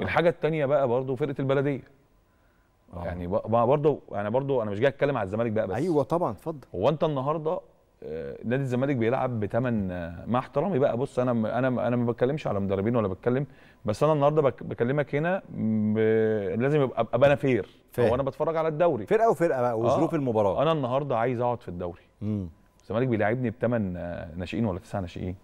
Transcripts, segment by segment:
آه. الحاجه الثانيه بقى برضه فرقه البلديه أوه. يعني برضه يعني برضه انا مش جاي اتكلم على الزمالك بقى بس ايوه طبعا اتفضل هو انت النهارده آه، نادي الزمالك بيلعب بثمن آه، مع احترامي بقى بص انا انا انا ما بتكلمش على مدربين ولا بتكلم بس انا النهارده بكلمك هنا ب... لازم ابقى ابقى انا فير هو انا بتفرج على الدوري فرقه وفرقه بقى وظروف آه المباراه انا النهارده عايز اقعد في الدوري الزمالك بيلاعبني بثمن ناشئين ولا تسع ناشئين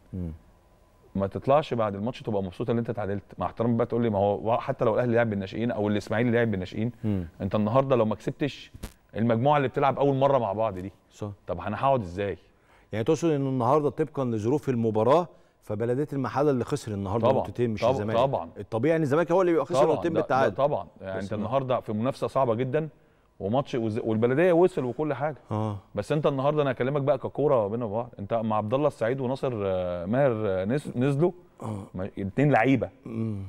ما تطلعش بعد الماتش تبقى مبسوط ان انت تعادلت مع احترام بقى تقول لي ما هو حتى لو الاهلي لعب بالناشئين او الاسماعيلي لعب بالناشئين انت النهارده لو ما كسبتش المجموعه اللي بتلعب اول مره مع بعض دي صح طب انا هقعد ازاي يعني تقصد ان النهارده طبقا لظروف المباراه فبلديه المحله اللي خسر النهارده نقطتين مش الزمالك طبعا الطبيعي ان الزمالك هو اللي بيبقى خسر نقطتين بالتعادل طبعا يعني انت النهارده في منافسه صعبه جدا وماتش والبلديه وصل وكل حاجه اه بس انت النهارده انا هكلمك بقى ككوره بينا وبعض انت مع عبد الله السعيد وناصر آه، ماهر آه، نزلوا اه اثنين لعيبه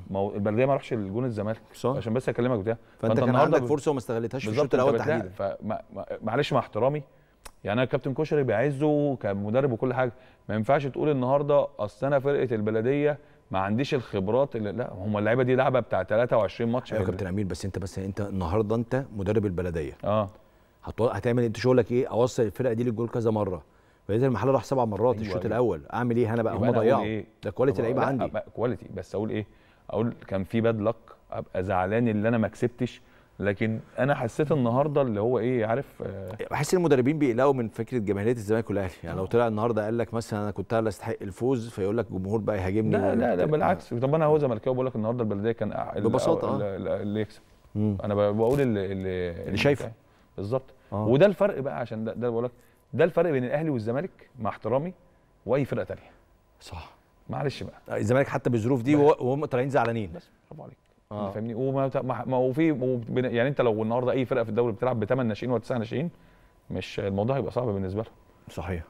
ما هو البلديه ما راحش لجون الزمالك صح عشان بس اكلمك بتاع فانت, فانت كان عندك فرصه وما استغلتهاش في الشوط الاول تحديدا معلش مع احترامي يعني انا كابتن كشري بيعزه كمدرب وكل حاجه ما ينفعش تقول النهارده اصل انا فرقه البلديه ما عنديش الخبرات اللي لا هم اللعيبه دي لعبه بتاع 23 ماتش أيوة يا كابتن امير بس انت بس انت النهارده انت مدرب البلديه اه هتعمل إيه؟ انت شغلك ايه اوصل الفرقه دي للجول كذا مره بدايه المحل راح سبع مرات أيوة الشوط أيوة. الاول اعمل ايه انا بقى هم ضيعوا إيه؟ ده كواليتي لعيبه عندي كواليتي بس اقول ايه اقول كان في باد لك ابقى زعلان اللي انا ما كسبتش لكن انا حسيت النهارده اللي هو ايه عارف آه، بحس آه المدربين بيقلقوا من فكره جماهيريه الزمالك والاهلي يعني لو طلع النهارده قال لك مثلا انا كنت انا استحق الفوز فيقول لك الجمهور بقى يهاجمني لا لا لا بالعكس طب انا هو زملكاوي بقول لك النهارده البلديه كان ببساطه آه. اللي يكسب انا بقول اللي اللي شايفه بالظبط آه. وده الفرق بقى عشان ده, ده بقول لك ده الفرق بين الاهلي والزمالك مع احترامي واي فرقه ثانيه صح معلش بقى آه، الزمالك حتى بالظروف دي وهم طالعين زعلانين بس برافو عليك آه. يعني فاهمني وما ما هو في يعني انت لو النهارده اي فرقه في الدوري بتلعب بثمان ناشئين ولا تسع ناشئين مش الموضوع هيبقى صعب بالنسبه لهم صحيح